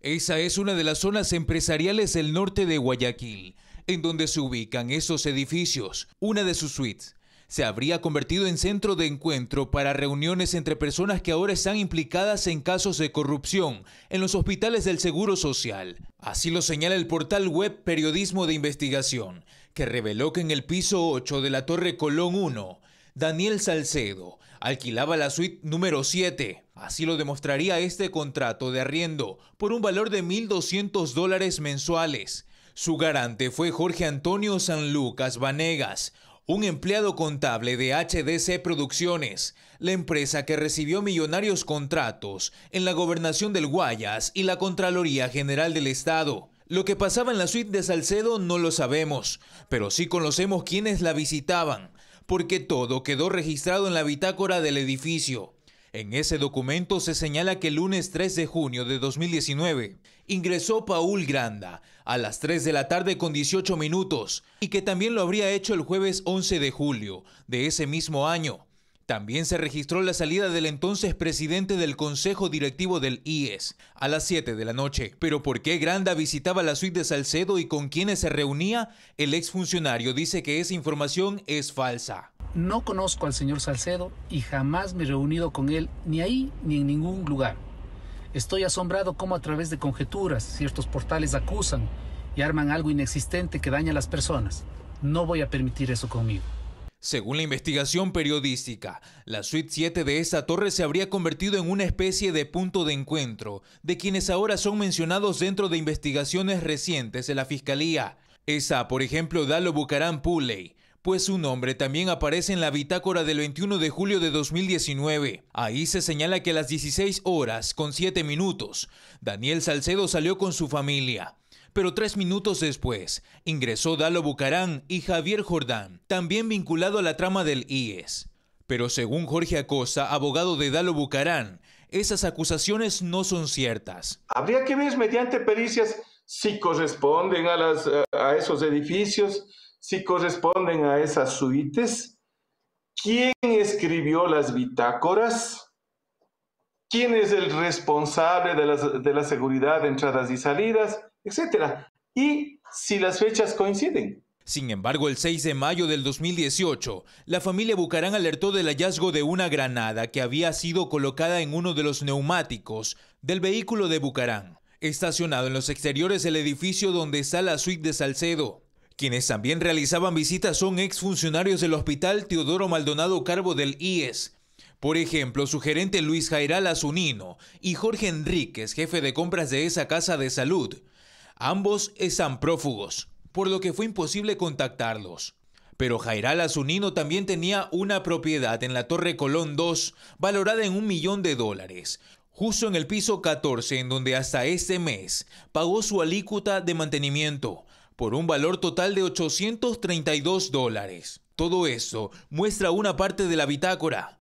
Esa es una de las zonas empresariales del norte de Guayaquil, en donde se ubican esos edificios. Una de sus suites se habría convertido en centro de encuentro para reuniones entre personas que ahora están implicadas en casos de corrupción en los hospitales del Seguro Social. Así lo señala el portal web Periodismo de Investigación, que reveló que en el piso 8 de la Torre Colón 1, Daniel Salcedo alquilaba la suite número 7 Así lo demostraría este contrato de arriendo por un valor de 1.200 dólares mensuales. Su garante fue Jorge Antonio San Lucas Vanegas, un empleado contable de HDC Producciones, la empresa que recibió millonarios contratos en la gobernación del Guayas y la Contraloría General del Estado. Lo que pasaba en la suite de Salcedo no lo sabemos, pero sí conocemos quienes la visitaban, porque todo quedó registrado en la bitácora del edificio. En ese documento se señala que el lunes 3 de junio de 2019 ingresó Paul Granda a las 3 de la tarde con 18 minutos y que también lo habría hecho el jueves 11 de julio de ese mismo año. También se registró la salida del entonces presidente del Consejo Directivo del IES a las 7 de la noche. Pero ¿por qué Granda visitaba la suite de Salcedo y con quienes se reunía? El exfuncionario dice que esa información es falsa. No conozco al señor Salcedo y jamás me he reunido con él ni ahí ni en ningún lugar. Estoy asombrado cómo a través de conjeturas ciertos portales acusan y arman algo inexistente que daña a las personas. No voy a permitir eso conmigo. Según la investigación periodística, la suite 7 de esa torre se habría convertido en una especie de punto de encuentro de quienes ahora son mencionados dentro de investigaciones recientes de la Fiscalía. Esa, por ejemplo, Dalo Bucarán Puley, pues su nombre también aparece en la bitácora del 21 de julio de 2019. Ahí se señala que a las 16 horas con 7 minutos, Daniel Salcedo salió con su familia. Pero tres minutos después, ingresó Dalo Bucarán y Javier Jordán, también vinculado a la trama del IES. Pero según Jorge Acosta, abogado de Dalo Bucarán, esas acusaciones no son ciertas. Habría que ver mediante pericias si corresponden a, a esos edificios, si corresponden a esas suites, quién escribió las bitácoras, quién es el responsable de, la seguridad de entradas y salidas, etc. y si las fechas coinciden. Sin embargo, el 6 de mayo del 2018, la familia Bucarán alertó del hallazgo de una granada que había sido colocada en uno de los neumáticos del vehículo de Bucarán, estacionado en los exteriores del edificio donde está la suite de Salcedo. Quienes también realizaban visitas son exfuncionarios del Hospital Teodoro Maldonado Carbo del IES. Por ejemplo, su gerente Luis Jairal Azunino y Jorge Enríquez, jefe de compras de esa casa de salud. Ambos están prófugos, por lo que fue imposible contactarlos. Pero Jairal Azunino también tenía una propiedad en la Torre Colón 2, valorada en un millón de dólares, justo en el piso 14, en donde hasta este mes pagó su alícuota de mantenimiento, por un valor total de 832 dólares. Todo eso muestra una parte de la bitácora,